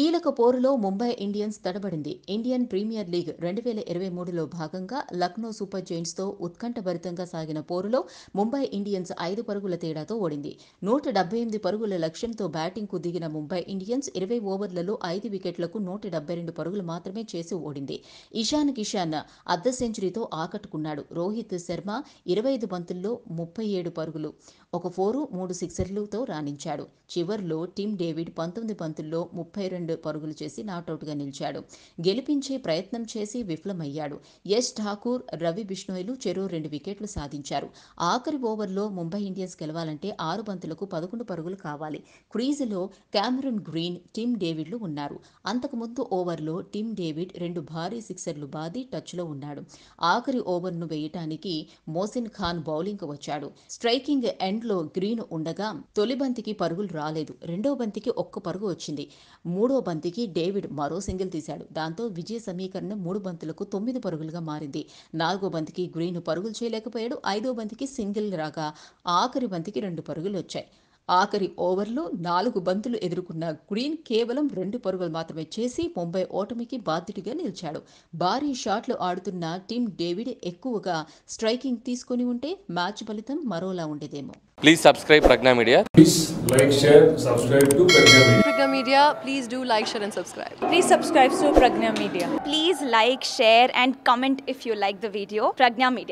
కీలక పోరులో ముంబై ఇండియన్స్ తడబడింది ఇండియన్ ప్రీమియర్ లీగ్ రెండు వేల ఇరవై మూడులో భాగంగా లక్నో సూపర్ జైంట్స్తో ఉత్కంఠభరితంగా సాగిన పోరులో ముంబై ఇండియన్స్ ఐదు పరుగుల తేడాతో ఓడింది నూట డెబ్బై ఎనిమిది పరుగుల లక్ష్యంతో బ్యాటింగ్కు దిగిన ముంబై ఇండియన్స్ ఇరవై ఓవర్లలో ఐదు వికెట్లకు నూట డెబ్బై రెండు పరుగులు మాత్రమే చేసి ఓడింది ఇషాన్ కిషాన్ అర్ధ సెంచరీతో ఆకట్టుకున్నాడు రోహిత్ శర్మ ఇరవై ఐదు బంతుల్లో ముప్పై ఏడు పరుగులు ఒక ఫోరు మూడు సిక్సర్లతో రాణించాడు చివర్లో టిమ్ డేవిడ్ పంతొమ్మిది బంతుల్లో ముప్పై రెండు రెండు పరుగులు చేసి నాటౌట్గా నిలిచాడు గెలిపించే ప్రయత్నం చేసి విఫలమయ్యాడు యశ్ ఠాకూర్ రవి బిష్ణోయ్లు చెరో రెండు వికెట్లు సాధించారు ఆఖరి ఓవర్లో ముంబై ఇండియన్స్ గెలవాలంటే ఆరు బంతులకు పదకొండు పరుగులు కావాలి క్రీజులో క్యామరన్ గ్రీన్ టిమ్ డేవిడ్లు ఉన్నారు అంతకుముందు ఓవర్లో టిమ్ డేవిడ్ రెండు భారీ సిక్సర్లు బాది టచ్లో ఉన్నాడు ఆఖరి ఓవర్ను వేయటానికి మోసిన్ ఖాన్ బౌలింగ్ వచ్చాడు స్ట్రైకింగ్ ఎండ్లో గ్రీన్ ఉండగా తొలి బంతికి పరుగులు రాలేదు రెండో బంతికి ఒక్క పరుగు వచ్చింది మూడో బంతికి డేవిడ్ మరో సింగిల్ తీశాడు దాంతో విజయ సమీకరణం మూడు బంతులకు తొమ్మిది పరుగులుగా మారింది నాలుగో బంతికి గ్రీన్ పరుగులు చేయలేకపోయాడు ఐదో బంతికి సింగిల్ రాగా ఆఖరి బంతికి రెండు పరుగులు వచ్చాయి ఆఖరి ఓవర్లో నాలుగు బంతులు ఎదుర్కొన్న గ్రీన్ కేవలం రెండు పరుగులు మాత్రమే చేసి ముంబై ఓటమికి బాధ్యుడిగా నిలిచాడు భారీ షాట్లు ఆడుతున్న టీమ్ డేవిడ్ ఎక్కువగా స్ట్రైకింగ్ తీసుకుని ఉంటే మ్యాచ్ ఫలితం మరోలా ఉండేదేమో please subscribe Pragya Media please like share subscribe to Pragya Media Pragya Media please do like share and subscribe please subscribe to Pragya Media please like share and comment if you like the video Pragya media